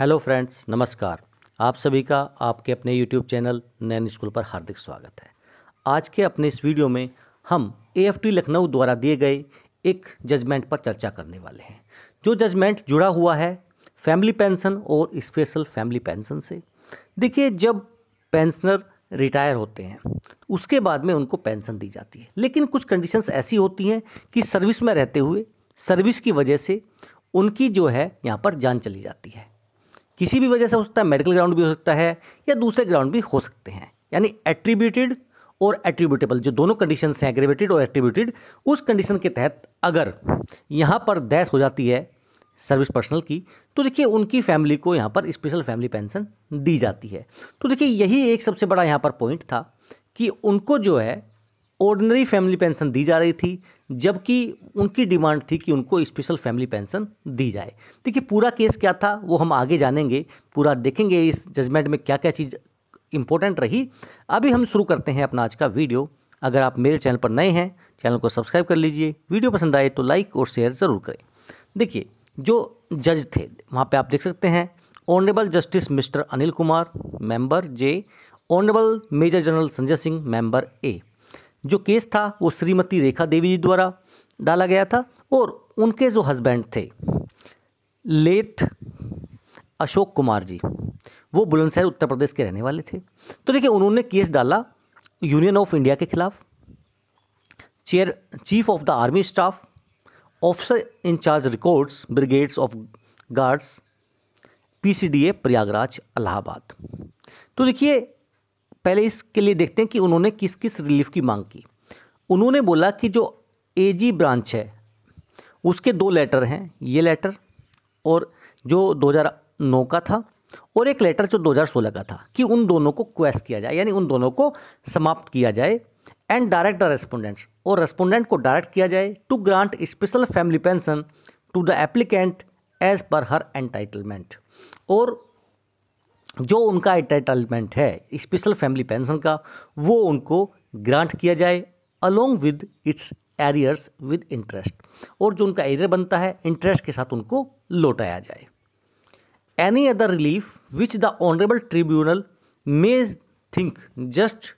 Hello friends नमस्कार आप सभी का आपके अपने यूट्यूब चैनल नैन स्कूल पर हार्दिक स्वागत है आज के अपने इस वीडियो में हम ए लखनऊ द्वारा दिए गए एक जजमेंट पर चर्चा करने वाले हैं जो जजमेंट जुड़ा हुआ है फैमिली पेंशन और स्पेशल फैमिली पेंशन से देखिए जब पेंशनर रिटायर होते हैं उसके बाद में उनको पेंशन दी जाती है लेकिन कुछ कंडीशंस ऐसी होती हैं कि सर्विस में रहते हुए सर्विस की वजह से उनकी जो है यहाँ पर जान चली जाती है किसी भी वजह से हो सकता है मेडिकल ग्राउंड भी हो सकता है या दूसरे ग्राउंड भी हो सकते हैं यानी एट्रीब्यूटेड और एट्रीब्यूटेबल जो दोनों कंडीशन हैं एग्रेवेटेड और एट्रीब्यूटेड उस कंडीशन के तहत अगर यहाँ पर डैश हो जाती है सर्विस पर्सनल की तो देखिए उनकी फैमिली को यहाँ पर स्पेशल फैमिली पेंशन दी जाती है तो देखिए यही एक सबसे बड़ा यहाँ पर पॉइंट था कि उनको जो है ऑर्डिनरी फैमिली पेंशन दी जा रही थी जबकि उनकी डिमांड थी कि उनको स्पेशल फैमिली पेंशन दी जाए देखिए पूरा केस क्या था वो हम आगे जानेंगे पूरा देखेंगे इस जजमेंट में क्या क्या चीज़ इंपॉर्टेंट रही अभी हम शुरू करते हैं अपना आज का वीडियो अगर आप मेरे चैनल पर नए हैं चैनल को सब्सक्राइब कर लीजिए वीडियो पसंद आए तो लाइक और शेयर ज़रूर करें देखिए जो जज थे वहाँ पे आप देख सकते हैं honourable justice mister Anil Kumar member J honourable major general Sanjay Singh member A जो केस था वो श्रीमती रेखा देवी जी द्वारा डाला गया था और उनके जो हस्बैंड थे लेट अशोक कुमार जी वो बुलंदशहर उत्तर प्रदेश के रहने वाले थे तो देखिए उन्होंने केस डाला यूनियन ऑफ इंडिया के खिलाफ chair chief of the army staff officer in charge records brigades of guards PCDA Prayagraj Allahabad तो देखिए पहले इसके लिए देखते हैं कि उन्होंने किस किस रिलीफ की मांग की उन्होंने बोला कि जो जी ब्रांच है उसके दो लेटर हैं ये लेटर और जो 2009 का था और एक लेटर जो 2016 का था कि उन दोनों को क्वेस्ट किया जाए यानी उन दोनों को समाप्त किया जाए एंड डायरेक्ट द रेस्पोंडेंट्स और रेस्पोंडेंट को डायरेक्ट किया जाए to grant special family pension to the applicant as per her entitlement और जो उनका एंटाइटलमेंट है स्पेशल फैमिली पेंशन का वो उनको ग्रांट किया जाए along with its arrears with interest और जो उनका एरियर बनता है इंटरेस्ट के साथ उनको लौटाया जाए any other relief which the honourable tribunal may think just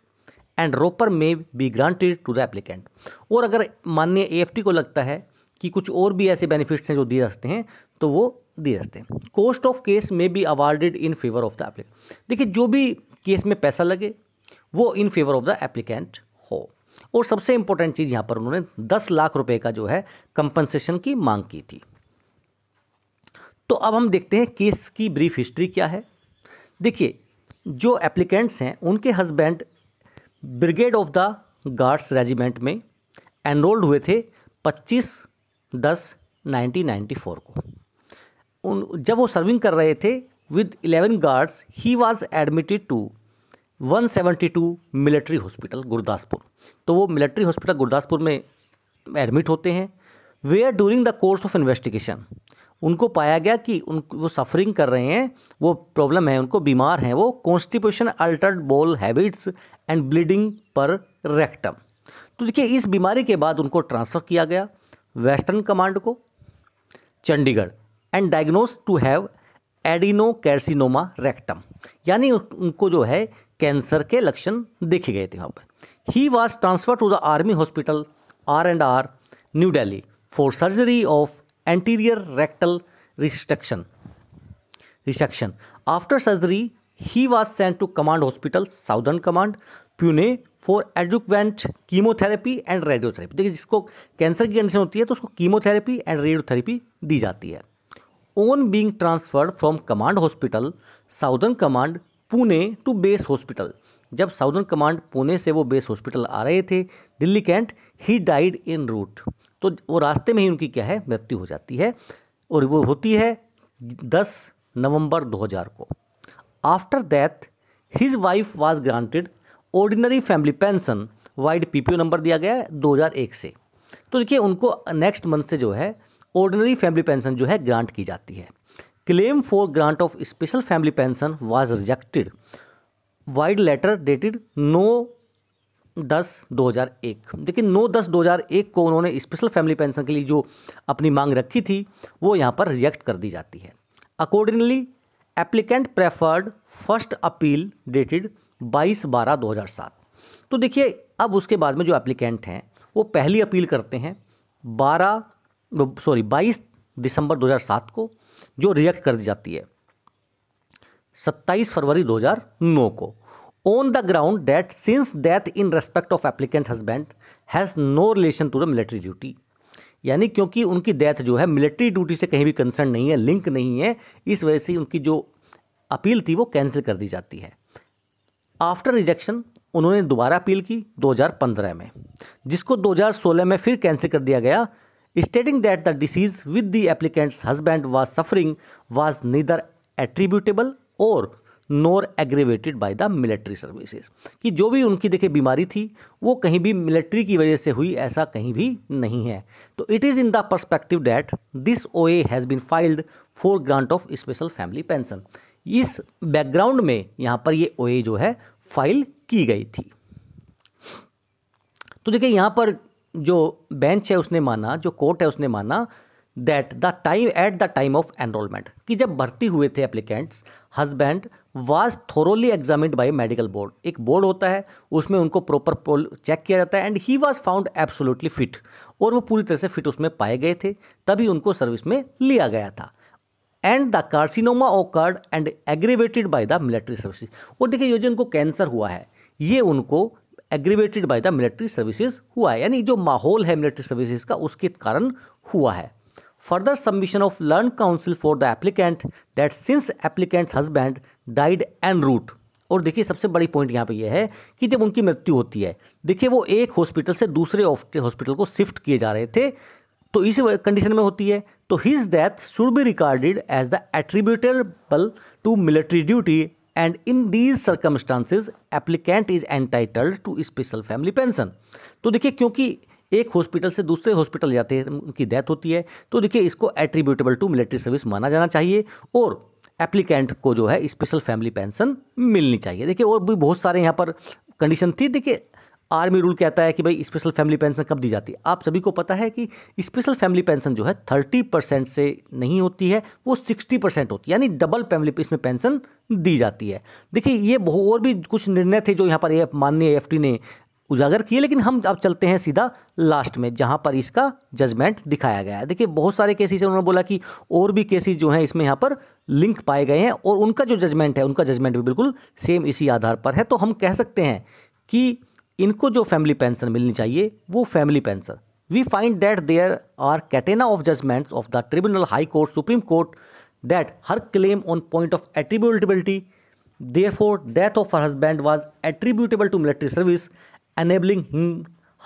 and proper may be granted to the applicant और अगर माननीय ए को लगता है कि कुछ और भी ऐसे बेनिफिट्स हैं जो दिए जाते हैं तो वो दिए जाते हैं कोस्ट ऑफ केस में be awarded in favour of the applicant देखिए जो भी केस में पैसा लगे वो in favour of the applicant हो और सबसे इंपॉर्टेंट चीज़ यहां पर उन्होंने दस लाख रुपए का जो है कंपनसेशन की मांग की थी तो अब हम देखते हैं केस की ब्रीफ हिस्ट्री क्या है देखिए जो एप्लीकेंट्स हैं उनके husband brigade of the guards regiment में एनरोल्ड हुए थे 25 दस 1994 को उन जब वो सर्विंग कर रहे थे with eleven guards he was admitted to 172 military hospital Gurdaspur तो वो मिलिट्री हॉस्पिटल गुरदासपुर में एडमिट होते हैं where during the course of investigation उनको पाया गया कि उन वो सफरिंग कर रहे हैं वो प्रॉब्लम है उनको बीमार हैं वो constipation altered bowel habits and bleeding per rectum तो देखिए इस बीमारी के बाद उनको ट्रांसफ़र किया गया वेस्टर्न कमांड को Chandigarh and diagnose to have adenocarcinoma rectum यानी उनको जो है कैंसर के लक्षण देखे गए थे वहाँ पर ही was transfer to the army hospital R and R New Delhi for surgery of anterior rectal restriction resection after surgery he was sent to command hospital southern command Pune for adjuvant chemotherapy and radiotherapy देखिए जिसको cancer की condition होती है तो उसको chemotherapy and radiotherapy दी जाती है on being transferred from command hospital southern command Pune to base hospital जब साउदर्न कमांड पुणे से वो बेस हॉस्पिटल आ रहे थे Delhi cantt he died en route तो वो रास्ते में ही उनकी क्या है मृत्यु हो जाती है और वो होती है 10 नवंबर 2000 को after death his wife was granted ordinary family pension vide PPO number दिया गया है एक से तो देखिए उनको नेक्स्ट मंथ से जो है ऑर्डनरी फैमिली पेंशन जो है ग्रांट की जाती है claim for grant of special family pension was rejected vide letter dated no दस दो हज़ार एक देखिए नौ दस दो हजार एक को उन्होंने स्पेशल फैमिली पेंशन के लिए जो अपनी मांग रखी थी वो यहाँ पर रिजेक्ट कर दी जाती है accordingly applicant preferred first appeal dated बाईस बारह दो हज़ार सात तो देखिए अब उसके बाद में जो एप्लीकेंट हैं वो पहली अपील करते हैं बारह सॉरी बाईस दिसंबर 2007 को जो रिजेक्ट कर दी जाती है 27 फरवरी 2009 को on the ground that since death in respect of applicant husband has no relation to the military duty यानी क्योंकि उनकी डेथ जो है मिलिट्री ड्यूटी से कहीं भी कंसर्न नहीं है लिंक नहीं है इस वजह से उनकी जो अपील थी वो कैंसिल कर दी जाती है आफ्टर रिजेक्शन उन्होंने दोबारा अपील की 2015 में जिसको 2016 में फिर कैंसिल कर दिया गया stating that the disease with the applicant's husband was suffering was neither attributable or nor aggravated by the military services कि जो भी उनकी देखे बीमारी थी वो कहीं भी मिलिट्री की वजह से हुई ऐसा कहीं भी नहीं है तो it is in the perspective that this O A has been filed for grant of special family pension इस बैकग्राउंड में यहाँ पर ये ओ ए जो है फाइल की गई थी तो देखिए यहाँ पर जो बेंच है उसने माना जो कोर्ट है उसने माना that the time at the time of enrolment कि जब भर्ती हुए थे applicant's husband was thoroughly examined by medical board एक बोर्ड होता है उसमें उनको प्रॉपर पोल चेक किया जाता है and he was found absolutely fit और वो पूरी तरह से फिट उसमें पाए गए थे तभी उनको सर्विस में लिया गया था and the carcinoma occurred and aggravated by the military service और देखिए ये जो उनको कैंसर हुआ है ये उनको aggravated by the military services हुआ है यानी जो माहौल है मिलिट्री सर्विसेज का उसके कारण हुआ है further submission of learned counsel for the applicant that since applicant husband died en route और देखिए सबसे बड़ी पॉइंट यहाँ पे यह है कि जब उनकी मृत्यु होती है देखिए वो एक हॉस्पिटल से दूसरे हॉस्पिटल को शिफ्ट किए जा रहे थे तो इस कंडीशन में होती है तो his death should be recorded as the attributable to military duty and in these circumstances applicant is entitled to special family pension तो देखिए क्योंकि एक हॉस्पिटल से दूसरे हॉस्पिटल जाते हैं उनकी डेथ होती है तो देखिए इसको एट्रीब्यूटेबल टू मिलिट्री सर्विस माना जाना चाहिए और एप्लीकेंट को जो है स्पेशल फैमिली पेंशन मिलनी चाहिए देखिए और भी बहुत सारे यहाँ पर कंडीशन थी देखिए आर्मी रूल कहता है कि भाई स्पेशल फैमिली पेंशन कब दी जाती है आप सभी को पता है कि स्पेशल फैमिली पेंशन जो है थर्टी परसेंट से नहीं होती है वो सिक्सटी परसेंट होती है यानी डबल फैमिली इसमें पेंशन दी जाती है देखिए ये और भी कुछ निर्णय थे जो यहाँ पर माननीय एफ ने उजागर किए लेकिन हम अब चलते हैं सीधा लास्ट में जहाँ पर इसका जजमेंट दिखाया गया है देखिए बहुत सारे केसेस उन्होंने बोला कि और भी केसेस जो हैं इसमें यहाँ पर लिंक पाए गए हैं और उनका जो जजमेंट है उनका जजमेंट भी बिल्कुल सेम इसी आधार पर है तो हम कह सकते हैं कि इनको जो फैमिली पेंशन मिलनी चाहिए वो family pension we find that there are catena of judgment of the tribunal high court supreme court that her claim on point of attributability for death of her husband was attributable to military service enabling him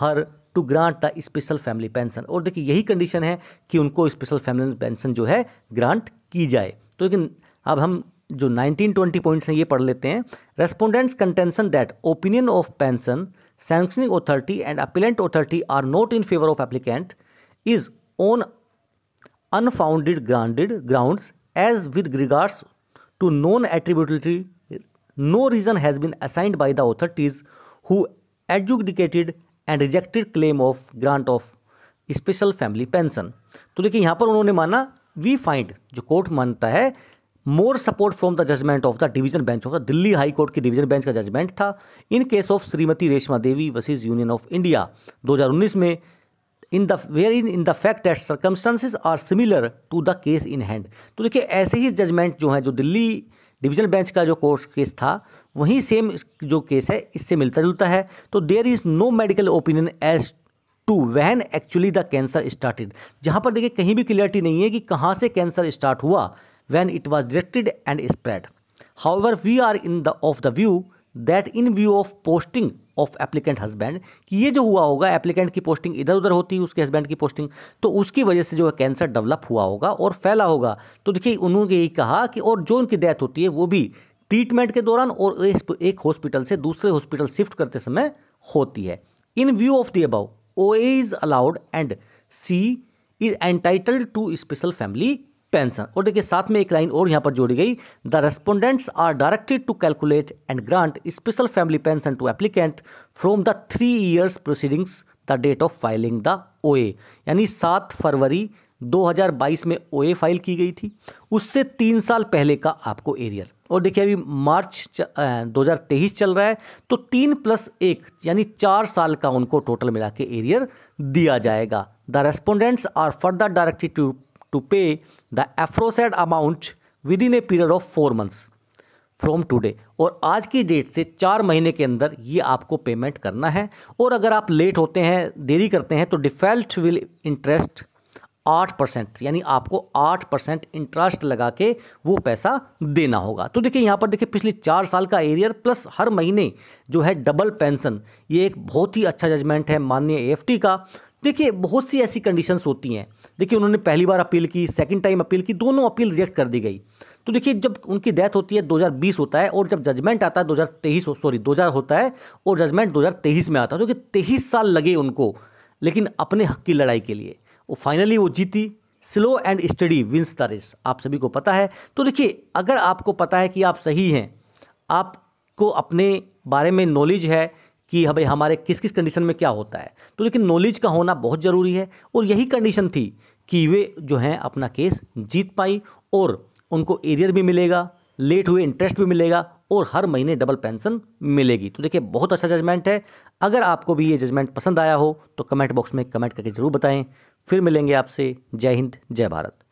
her to grant the special family pension और देखिए यही condition है कि उनको special family pension जो है grant की जाए तो लेकिन अब हम जो 1920 पॉइंट्स हैं ये पढ़ लेते हैं respondents contention that opinion of pension sanctioning authority and appellant authority are not in favor of applicant is on unfounded grounded grounds as with regards to non attributability no reason has been assigned by the authorities who adjudicated and rejected claim of grant of special family pension तो देखिए यहाँ पर उन्होंने माना we find जो court मानता है more support from the judgment of the division bench of the Delhi high court की डिवीजन बेंच का जजमेंट था in case of Shrimati Reshma Devi versus Union of India 2019 में in the where in in the fact that circumstances are similar to the case in hand तो देखिए ऐसे ही judgement जो है जो दिल्ली डिविजन बेंच का जो कोर्स केस था वहीं सेम जो केस है इससे मिलता जुलता है तो there is no medical opinion as to when actually the cancer started जहाँ पर देखिए कहीं भी क्लियरिटी नहीं है कि कहाँ से कैंसर स्टार्ट हुआ when it was directed and spread. However, we are in the of the view that in view of posting of applicant husband कि ये जो हुआ होगा एप्लीकेंट की पोस्टिंग इधर उधर होती है उसके हस्बैंड की पोस्टिंग तो उसकी वजह से जो है कैंसर डेवलप हुआ होगा और फैला होगा तो देखिए उन्होंने यही कहा कि और जो उनकी डेथ होती है वो भी ट्रीटमेंट के दौरान और एक हॉस्पिटल से दूसरे हॉस्पिटल शिफ्ट करते समय होती है in view of the above O is allowed and she is entitled to special family pension और देखिए साथ में एक लाइन और यहाँ पर जोड़ी गई the respondents are directed to calculate and grant special family pension to applicant from the three years preceding the date of filing the OA यानी सात फरवरी 2022 में ओए फाइल की गई थी उससे तीन साल पहले का आपको एरियर और देखिए अभी मार्च दो हज़ार तेईस चल रहा है तो तीन प्लस एक यानी चार साल का उनको टोटल मिला के एरियर दिया जाएगा the respondents are further directed to to pay the aforesaid amount within a period of four months from today और आज की डेट से चार महीने के अंदर ये आपको पेमेंट करना है और अगर आप लेट होते हैं देरी करते हैं तो डिफेल्ट विल इंटरेस्ट आठ परसेंट यानी आपको आठ परसेंट इंटरेस्ट लगा के वो पैसा देना होगा तो देखिए यहाँ पर देखिए पिछले चार साल का एरियर प्लस हर महीने जो है डबल पेंशन ये एक बहुत ही अच्छा जजमेंट है माननीय एफ का देखिए बहुत सी ऐसी कंडीशंस होती हैं देखिए उन्होंने पहली बार अपील की सेकंड टाइम अपील की दोनों अपील रिजेक्ट कर दी गई तो देखिए जब उनकी डेथ होती है 2020 होता है और जब जजमेंट आता है 2023 सॉरी 2000 होता है और जजमेंट 2023 में आता है तो तेईस साल लगे उनको लेकिन अपने हक की लड़ाई के लिए वो फाइनली वो जीती slow and steady wins the race आप सभी को पता है तो देखिए अगर आपको पता है कि आप सही हैं आपको अपने बारे में नॉलेज है कि हाँ भाई हमारे किस किस कंडीशन में क्या होता है तो लेकिन नॉलेज का होना बहुत ज़रूरी है और यही कंडीशन थी कि वे जो हैं अपना केस जीत पाई और उनको एरियर भी मिलेगा लेट हुए इंटरेस्ट भी मिलेगा और हर महीने डबल पेंशन मिलेगी तो देखिए बहुत अच्छा जजमेंट है अगर आपको भी ये जजमेंट पसंद आया हो तो कमेंट बॉक्स में कमेंट करके ज़रूर बताएं फिर मिलेंगे आपसे जय हिंद जय भारत